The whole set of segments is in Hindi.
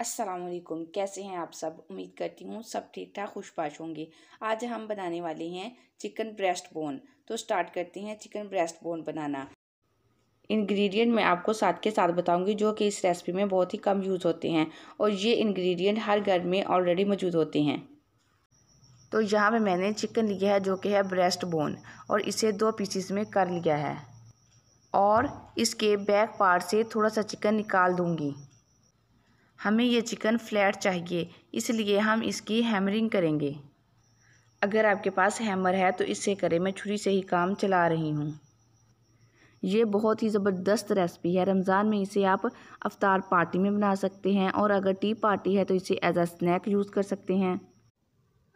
असलकुम कैसे हैं आप सब उम्मीद करती हूँ सब ठीक ठाक खुशपाश होंगे आज हम बनाने वाले हैं चिकन ब्रेस्ट बोन तो स्टार्ट करते हैं चिकन ब्रेस्ट बोन बनाना इंग्रेडिएंट मैं आपको साथ के साथ बताऊंगी जो कि इस रेसिपी में बहुत ही कम यूज़ होते हैं और ये इंग्रेडिएंट हर घर में ऑलरेडी मौजूद होते हैं तो यहाँ पर मैंने चिकन लिया है जो कि है ब्रेस्ट बोन और इसे दो पीसीस में कर लिया है और इसके बैक पार्ट से थोड़ा सा चिकन निकाल दूँगी हमें ये चिकन फ्लैट चाहिए इसलिए हम इसकी हैमरिंग करेंगे अगर आपके पास हैमर है तो इससे करें मैं छुरी से ही काम चला रही हूँ ये बहुत ही ज़बरदस्त रेसिपी है रमज़ान में इसे आप अफ्तार पार्टी में बना सकते हैं और अगर टी पार्टी है तो इसे एज आ स्नैक यूज़ कर सकते हैं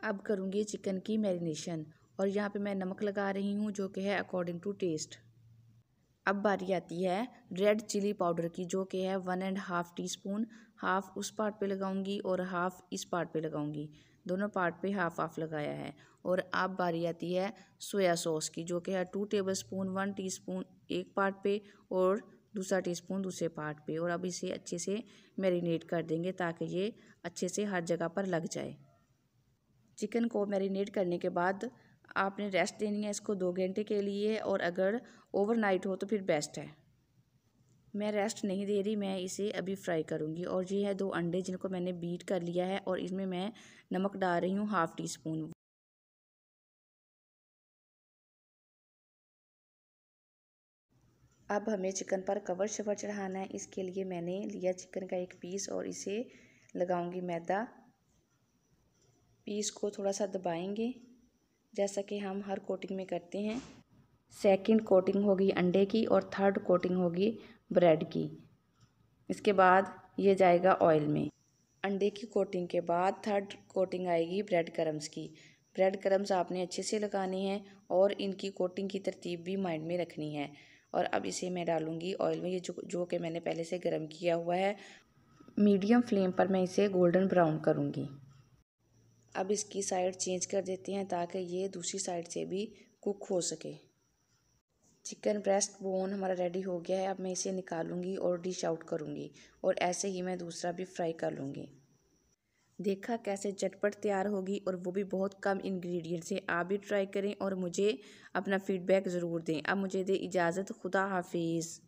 अब करूँगी चिकन की मैरिनेशन और यहाँ पे मैं नमक लगा रही हूँ जो कि है अकॉर्डिंग टू टेस्ट अब बारी आती है रेड चिली पाउडर की जो कि है one and half teaspoon half उस पार्ट पे लगाऊंगी और हाफ़ इस पार्ट पे लगाऊंगी दोनों पार्ट पे हाफ़ हाफ़ लगाया है और अब बारी आती है सोया सॉस की जो कि है two tablespoon one teaspoon एक पार्ट पे और दूसरा टीस्पून दूसरे पार्ट पे और अब इसे अच्छे से मैरिनेट कर देंगे ताकि ये अच्छे से हर जगह पर लग जाए चिकन को मैरिनेट करने के बाद आपने रेस्ट देनी है इसको दो घंटे के लिए और अगर ओवरनाइट हो तो फिर बेस्ट है मैं रेस्ट नहीं दे रही मैं इसे अभी फ्राई करूँगी और ये है दो अंडे जिनको मैंने बीट कर लिया है और इसमें मैं नमक डाल रही हूँ हाफ़ टी स्पून अब हमें चिकन पर कवर शवर चढ़ाना है इसके लिए मैंने लिया चिकन का एक पीस और इसे लगाऊंगी मैदा पीस को थोड़ा सा दबाएंगे जैसा कि हम हर कोटिंग में करते हैं सेकंड कोटिंग होगी अंडे की और थर्ड कोटिंग होगी ब्रेड की इसके बाद ये जाएगा ऑयल में अंडे की कोटिंग के बाद थर्ड कोटिंग आएगी ब्रेड क्रम्स की ब्रेड क्रम्स आपने अच्छे से लगानी है और इनकी कोटिंग की तरतीब भी माइंड में रखनी है और अब इसे मैं डालूंगी ऑयल में ये जो जो कि मैंने पहले से गर्म किया हुआ है मीडियम फ्लेम पर मैं इसे गोल्डन ब्राउन करूँगी अब इसकी साइड चेंज कर देते हैं ताकि ये दूसरी साइड से भी कुक हो सके चिकन ब्रेस्ट बोन हमारा रेडी हो गया है अब मैं इसे निकालूंगी और डिश आउट करूंगी और ऐसे ही मैं दूसरा भी फ्राई कर लूँगी देखा कैसे झटपट तैयार होगी और वो भी बहुत कम इंग्रेडिएंट से आप भी ट्राई करें और मुझे अपना फीडबैक ज़रूर दें अब मुझे दे इजाज़त खुदा हाफिज़